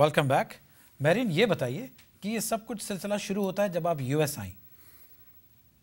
Welcome back marine ये बताइए कि ये सब कुछ सिलसिला शुरू होता है जब आप यूएस आई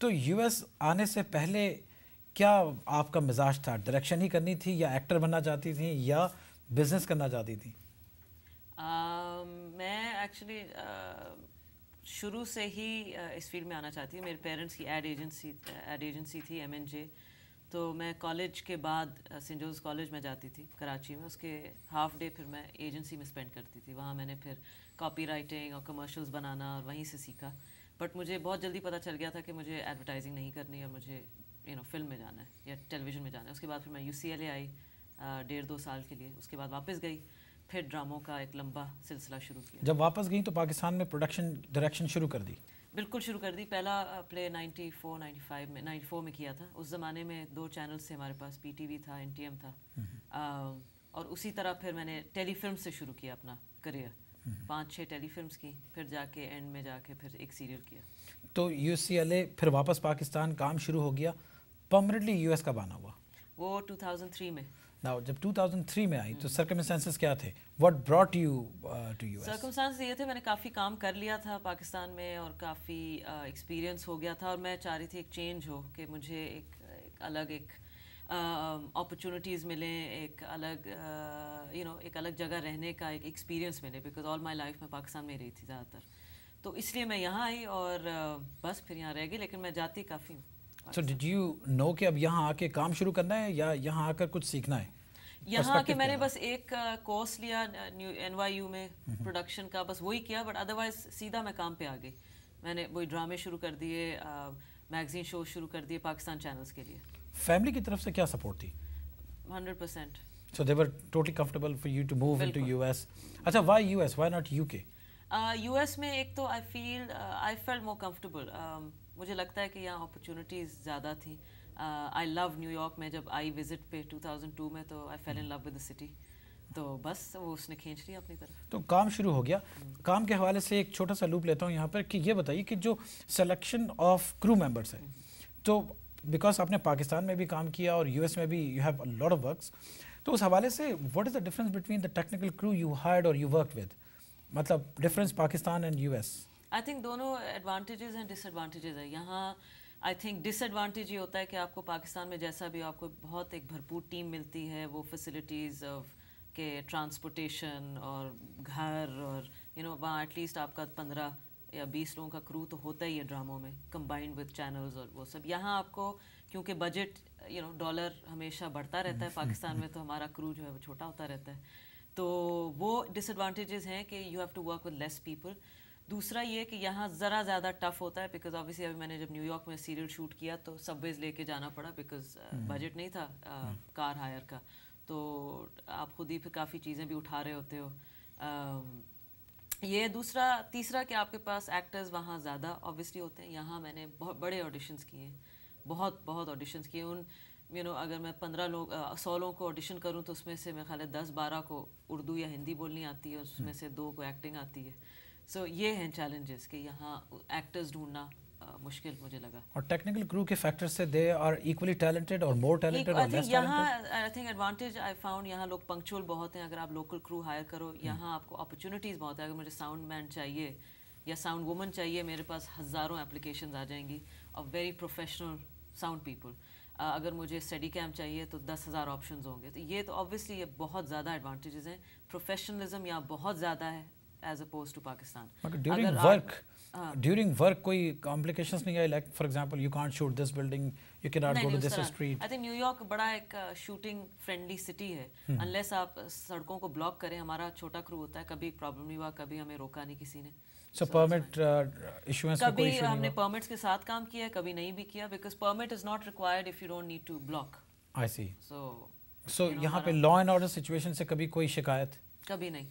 तो यूएस आने से पहले क्या आपका मिजाज था डायरेक्शन ही करनी थी या एक्टर बनना चाहती थी या बिजनेस करना चाहती थी um, मैं एक्चुअली uh, शुरू से ही uh, इस फील्ड में आना चाहती हूँ मेरे पेरेंट्स की एड एजेंसी एड एजेंसी थी एम एन जे तो मैं कॉलेज के बाद सेंट जोज कॉलेज में जाती थी कराची में उसके हाफ डे फिर मैं एजेंसी में स्पेंड करती थी वहाँ मैंने फिर कॉपी राइटिंग और कमर्शल्स बनाना और वहीं से सीखा बट मुझे बहुत जल्दी पता चल गया था कि मुझे एडवर्टाइजिंग नहीं करनी और मुझे यू नो फिल्म में जाना है या टेलीविजन में जाना है उसके बाद फिर मैं यू आई uh, डेढ़ दो साल के लिए उसके बाद वापस गई फिर ड्रामों का एक लंबा सिलसिला शुरू किया जब वापस गई तो पाकिस्तान में प्रोडक्शन डायरेक्शन शुरू कर दी बिल्कुल शुरू कर दी पहला प्ले 94 95 में 94 में किया था उस ज़माने में दो चैनल्स थे हमारे पास पीटीवी था एनटीएम था आ, हम्म। और उसी तरह फिर मैंने टेलीफिल्म से शुरू किया अपना करियर हम्म। पाँच छः टेलीफिल्म की फिर जाके एंड में जाके फिर एक सीरियल किया तो यू फिर वापस पाकिस्तान काम शुरू हो गया परमानेंटली एस का बना हुआ वो टू में नाउ जब 2003 में आई तो सर्कमस्टांसेस क्या थे what brought you to you circumstances ये थे मैंने काफ़ी काम कर लिया था पाकिस्तान में और काफ़ी एक्सपीरियंस uh, हो गया था और मैं चाह रही थी एक चेंज हो कि मुझे एक, एक अलग एक अपॉर्चुनिटीज़ uh, मिलें एक अलग you uh, know you know, एक अलग जगह रहने का एक एक्सपीरियंस मिले बिकॉज ऑल माई लाइफ मैं पाकिस्तान में रही थी ज़्यादातर तो इसलिए मैं यहाँ आई और uh, बस फिर यहाँ रह गई लेकिन मैं जाती काफ़ी हूँ सो डिड यू नो कि अब यहाँ आके काम शुरू करना है या यहाँ आकर कुछ सीखना है यहाँ आके मैंने बस एक कोर्स लिया एन वाई यू में प्रोडक्शन हम्म। का बस वही किया बट अदरवाइज सीधा मैं काम पे आ गई मैंने वही ड्रामे शुरू कर दिए मैगजीन शो शुरू कर दिए पाकिस्तान चैनल्स के लिए फैमिली की तरफ से क्या सपोर्ट थी hundred percent so they were totally comfortable for you to move into U S अच्छा why U S why not U K U S में एक तो I feel I fell more comfortable मुझे लगता है कि यहाँ अपॉर्चुनिटीज़ ज़्यादा थी आई लव न्यूयॉर्क में जब आई विज़िट पे 2002 में तो I fell in love with the city तो बस वो उसने खींच लिया अपनी तरफ तो काम शुरू हो गया काम के हवाले से एक छोटा सा लूप लेता हूँ यहाँ पर कि ये बताइए कि जो सिलेक्शन ऑफ क्रू मेम्बर्स है तो बिकॉज आपने पाकिस्तान में भी काम किया और यू में भी you have lot of works तो उस हवाले से what is the difference between the technical crew you hired और यू वर्क विद मतलब difference Pakistan and US I think दोनों एडवांटेजेस एंड डिसएडवांटेजेस है यहाँ आई थिंक डिसएडवांटेज ये होता है कि आपको पाकिस्तान में जैसा भी आपको बहुत एक भरपूर टीम मिलती है वो फैसिलिटीज़ के ट्रांसपोर्टेशन और घर और यू नो वहाँ एटलीस्ट आपका पंद्रह या बीस लोगों का क्रू तो होता ही है ड्रामों में कंबाइंड विद चैनल्स और वो सब यहाँ आपको क्योंकि बजट यू नो डॉलर हमेशा बढ़ता रहता है पाकिस्तान में तो हमारा क्रू जो है वो छोटा होता रहता है तो वो डिसएडवांटेजेस हैं कि you have to work with less people दूसरा ये कि यहाँ ज़रा ज़्यादा टफ होता है बिकॉज ऑब्वियसली अभी मैंने जब न्यूयॉर्क में सीरियल शूट किया तो सबवेज लेके जाना पड़ा बिकॉज बजट uh, हम्म। नहीं था कार uh, हायर हम्म। का तो आप खुद ही फिर काफ़ी चीज़ें भी उठा रहे होते हो um, ये दूसरा तीसरा कि आपके पास एक्टर्स वहाँ ज़्यादा ऑब्वियसली होते हैं यहाँ मैंने बहुत बड़े ऑडिशंस किए बहुत बहुत ऑडिशंस किए उन यू you नो know, अगर मैं पंद्रह लोग uh, सौ लोगों को ऑडिशन करूँ तो उसमें से मेरे ख्याल दस बारह को उर्दू या हिंदी बोलनी आती है उसमें हम्म। से दो को एक्टिंग आती है सो so, ये हैं चैलेंजेस कि यहाँ एक्टर्स ढूंढना मुश्किल मुझे लगा और टेक्निकल क्रू के फैक्टर से दे आर इक्वली टैलेंटेड और मोर टैलेंटेड और लेस यहाँ I think advantage I found यहाँ लोग पंक्चुअल बहुत हैं अगर आप लोकल क्रू हायर करो हम्म। यहाँ आपको अपॉर्चुनिटीज़ बहुत है अगर मुझे साउंड मैन चाहिए या साउंड वुमन चाहिए मेरे पास हज़ारों एप्लीकेशन आ जाएंगी और वेरी प्रोफेशनल साउंड पीपल अगर मुझे स्टडी कैम चाहिए तो दस हज़ार ऑप्शन होंगे तो ये तो ऑब्वियसली ये बहुत ज़्यादा एडवांटेजेस हैं प्रोफेशनलिज्म यहाँ बहुत ज़्यादा है as opposed to Pakistan during work कोई कॉम्प्लिकेशंस नहीं आई like for example you can't shoot this building you can not go to this street I think New York बड़ा एक शूटिंग फ्रेंडली सिटी है अनलेस hmm. आप uh, सड़कों को ब्लॉक करें हमारा छोटा क्रू होता है कभी प्रॉब्लम नहीं हुआ कभी हमें रोका नहीं किसी ने सो परमिट इश्यूएंस का कोई हमने परमिट्स के साथ काम किया कभी नहीं भी किया because permit is not required if you don't need to block I see so so यहां पे लॉ एंड ऑर्डर सिचुएशन से कभी कोई शिकायत कभी नहीं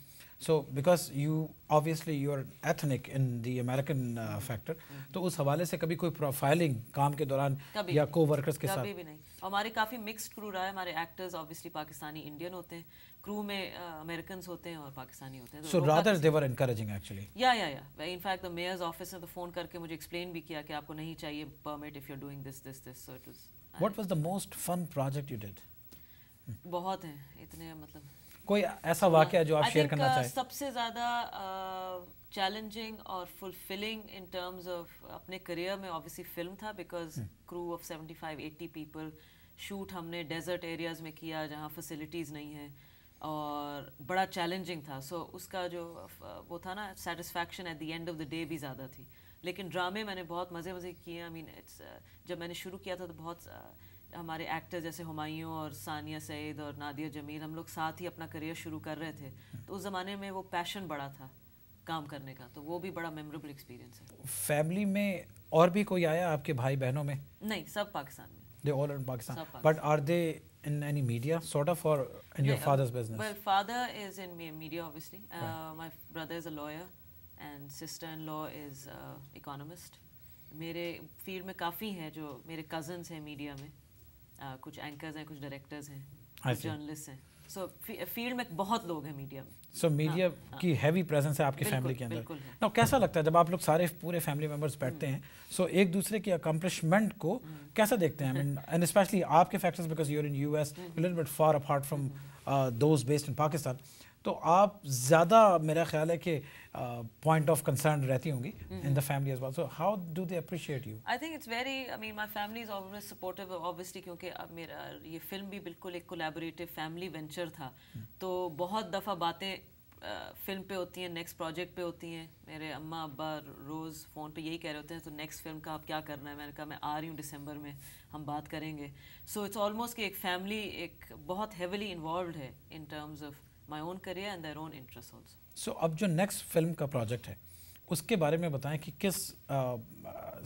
so because you obviously you are ethnic in the American factor तो उस हवाले से कभी कोई प्रोफाइलिंग काम के दौरान या को वर्कर्स के साथ भी नहीं हमारे काफ़ी मिक्स्ड क्रू रहा है हमारे एक्टर्स ऑब्वियसली पाकिस्तानी इंडियन होते हैं क्रू में अमेरिकन uh, होते हैं और पाकिस्तानी होते हैं so rather they were encouraging actually या या या इनफैक्ट द मेयर्स ऑफिस ने तो फ़ोन करके मुझे एक्सप्लेन भी किया कि आपको नहीं चाहिए permit if you doing this this this so it was what was the most fun project you did बहुत हैं इतने मतलब कोई ऐसा वाक़ जो आप शेयर करना uh, चाहें सबसे ज़्यादा चैलेंजिंग uh, और फुलफिलिंग इन टर्म्स ऑफ अपने करियर में ऑब्वियसली फिल्म था because crew of 75 80 people shoot हमने डेजर्ट एरियाज में किया जहाँ फैसिलिटीज़ नहीं है और बड़ा चैलेंजिंग था सो so, उसका जो uh, वो था ना satisfaction at the end of the day भी ज़्यादा थी लेकिन ड्रामे मैंने बहुत मज़े मज़े किए आई मीन इट्स जब मैंने शुरू किया था तो बहुत uh, हमारे एक्टर जैसे हुमायूं और सानिया सईद और नादिया जमील हम लोग साथ ही अपना करियर शुरू कर रहे थे तो उस ज़माने में वो पैशन बड़ा था काम करने का तो वो भी बड़ा मेमोरेबल एक्सपीरियंस है फैमिली में और भी कोई आया आपके भाई बहनों में नहीं सब पाकिस्तान में they all in Pakistan but are they in any media sort of or in your yeah, father's business well father is in media obviously uh, right. uh, my brother is a lawyer and sister-in-law is uh, economist मेरे field में काफ़ी हैं जो मेरे cousins हैं media में कुछ anchors हैं कुछ डायरेक्टर्स हैं जर्नलिस्ट हैं सो फील्ड में बहुत लोग हैं मीडिया में सो मीडिया हाँ, हाँ। की हैवी प्रेजेंस है आपकी फैमिली के अंदर ना कैसा लगता है जब आप लोग सारे पूरे फैमिली मेंबर्स बैठते हम्म। हैं सो एक दूसरे की अकम्पलिशमेंट को हम्म। कैसा देखते हैं एंड स्पेशली आपके factors because you're in U S but far apart from those based in Pakistan तो आप ज़्यादा मेरा ख्याल है कि पॉइंट ऑफ कंसर्न रहती होंगी in the family well so how do they appreciate you I think it's very I mean my family is always supportive obviously क्योंकि अब मेरा ये फिल्म भी बिल्कुल एक कोलैबोरेटिव फैमिली वेंचर था hmm. तो बहुत दफ़ा बातें फिल्म पे होती हैं नेक्स्ट प्रोजेक्ट पे होती हैं मेरे अम्मा अब्बा रोज़ फ़ोन पे यही कह रहे होते हैं तो नेक्स्ट फिल्म का आप क्या करना है मैंने कहा मैं आ रही हूँ दिसंबर में हम बात करेंगे सो इट्स ऑलमोस्ट कि एक फैमिली एक बहुत हेविली इन्वॉल्व है in terms of my own career and their own interests also. So अब जो next film का project है उसके बारे में बताएं कि किस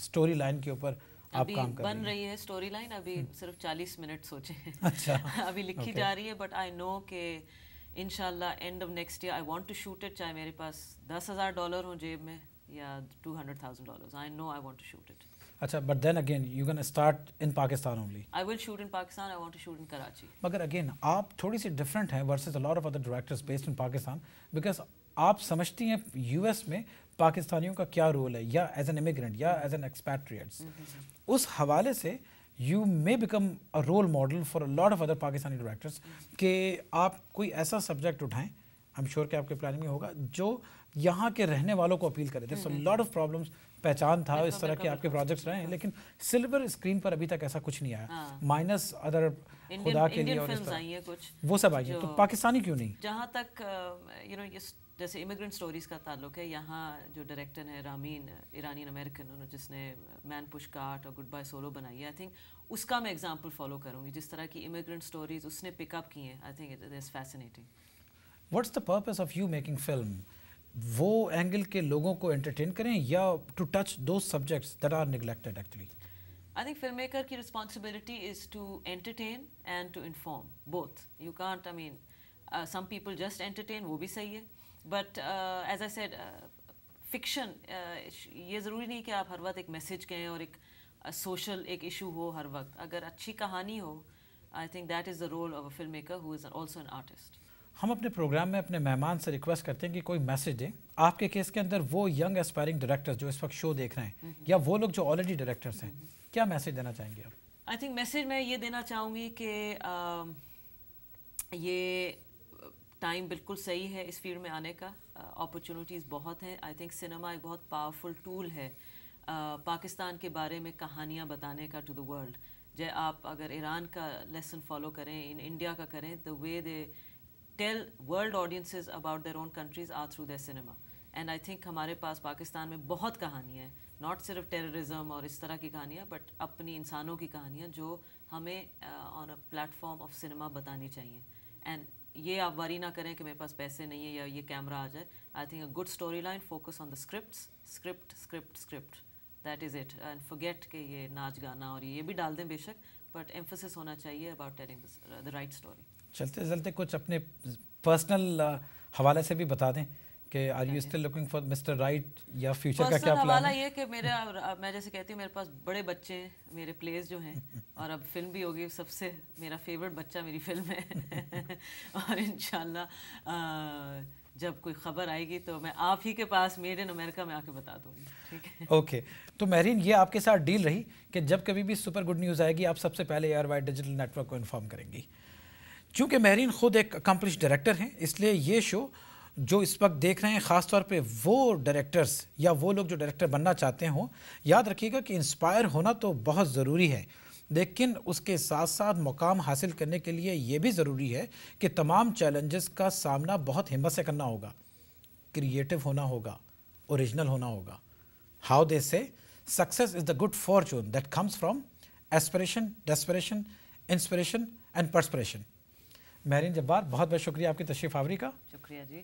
स्टोरी uh, लाइन के ऊपर आप काम कर बन रही है स्टोरी लाइन अभी हम्म। सिर्फ 40 मिनट सोचे अच्छा अभी लिखी okay. जा रही है बट आई नो के इनशाला end of next year I want to shoot it चाहे मेरे पास दस हज़ार डॉलर हों जेब में या two hundred thousand dollar I know I want to shoot it अच्छा but then again you can start in Pakistan only I will shoot in Pakistan I want to shoot in Karachi मगर अगेन आप थोड़ी सी डिफरेंट हैं versus a lot of other directors based in Pakistan because आप समझती हैं US में पाकिस्तानियों का क्या रोल है या एज एन इमिग्रेंट या एज एन एक्सपैट्रियट उस हवाले से you may become a role model for a lot of other Pakistani directors के आप कोई ऐसा सब्जेक्ट उठाएं आई एम श्योर कि आपके प्लानिंग में होगा जो यहाँ के रहने वालों को अपील करे दिस लॉट ऑफ प्रॉब्लम्स पहचान था इस तरह के आपके प्रोजेक्ट्स रहे हैं लेकिन सिल्वर स्क्रीन पर अभी तक ऐसा कुछ नहीं आया माइनस हाँ। अदर खुदा के लिए और इस तरह कुछ वो सब आई है तो पाकिस्तानी क्यों नहीं जहाँ तक यू नो जैसे इमिग्रेंट स्टोरीज का ताल्लुक है यहाँ जो डायरेक्टर है रामीन ईरानी अमेरिकन जिसने मैन पुश काट और गुड बाय सोलो बनाई आई थिंक उसका मैं एग्जांपल फॉलो करूँगी जिस तरह की इमिग्रेंट स्टोरीज उसने पिकअप की हैं I think it is fascinating what's the purpose of you making film वो एंगल के लोगों को एंटरटेन करें या टू टच दो subjects that are neglected actually I think film maker की is is to entertain and to both. Both you I I mean some people just entertain वो भी सही है. But as I said fiction ये ज़रूरी नहीं कि आप हर वक्त एक मैसेज कहें और एक सोशल uh, एक इशू हो हर वक्त अगर अच्छी कहानी हो I think that is the role of a film maker who is also an artist हम अपने प्रोग्राम में अपने मेहमान से रिक्वेस्ट करते हैं कि कोई मैसेज दें आपके केस के अंदर वो यंग एस्पायरिंग डायरेक्टर्स जो इस वक्त शो देख रहे हैं या वो लोग जो ऑलरेडी डायरेक्टर्स हैं क्या मैसेज देना चाहेंगे आप आई थिंक मैसेज मैं ये देना चाहूँगी कि ये टाइम बिल्कुल सही है इस फील्ड में आने का अपॉर्चुनिटीज़ uh, बहुत हैं आई थिंक सिनेमा एक बहुत पावरफुल टूल है uh, पाकिस्तान के बारे में कहानियाँ बताने का टू द वर्ल्ड जय आप अगर ईरान का लेसन फॉलो करें इन इंडिया का करें the way they tell world audiences about their own countries are through their cinema. And I think हमारे पास पाकिस्तान में बहुत कहानियाँ हैं नॉट सिर्फ टेररिज्म और इस तरह की कहानियाँ बट अपनी इंसानों की कहानियाँ जो हमें on a platform of cinema बतानी चाहिए एंड ये आप वरी ना करें कि मेरे पास पैसे नहीं है या ये कैमरा आ जाए I think a good story line focus on the script script script script that is it and forget के ये नाच गाना और ये भी डाल दें बेशक बट एम्फोसिस होना चाहिए about telling the right story चलते चलते कुछ अपने पर्सनल uh, हवाले से भी बता दें कि are you still looking for mister right या फ्यूचर का क्या प्लान है? ये कि मेरे uh, uh, मैं जैसे कहती हूँ मेरे पास बड़े बच्चे हैं मेरे प्लेस जो हैं और अब फिल्म भी होगी सबसे मेरा फेवरेट बच्चा मेरी फिल्म है और इन जब कोई खबर आएगी तो मैं आप ही के पास मेड इन अमेरिका में आके बता दूंगी ठीक है ओके तो महरीन ये आपके साथ डील रही कि जब कभी भी सुपर गुड न्यूज़ आएगी आप सबसे पहले एयर वाई डिजिटल नेटवर्क को इन्फॉर्म करेंगी चूँकि महरीन ख़ुद एक अकम्पलिश डायरेक्टर हैं इसलिए ये शो जो इस वक्त देख रहे हैं ख़ास तौर वो डायरेक्टर्स या वो लोग जो डायरेक्टर बनना चाहते हों याद रखिएगा कि इंस्पायर होना तो बहुत ज़रूरी है लेकिन उसके साथ साथ मुकाम हासिल करने के लिए ये भी ज़रूरी है कि तमाम चैलेंजेस का सामना बहुत हिम्मत से करना होगा क्रिएटिव होना होगा ओरिजिनल होना होगा how they say success is the good fortune that comes from aspiration desperation inspiration and perspiration Mahreen Jabbar बहुत बहुत शुक्रिया आपकी तशरीफ आवरी का शुक्रिया जी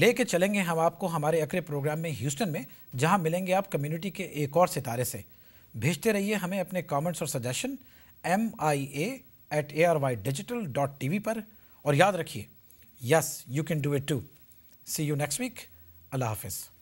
लेके चलेंगे हम आपको हमारे अकरे प्रोग्राम में ह्यूस्टन में जहां मिलेंगे आप कम्युनिटी के एक और सितारे से भेजते रहिए हमें अपने कमेंट्स और suggestion M I A at A R Y digital dot T V पर और याद रखिए yes you can do it to see you next week अल्लाह हाफिज़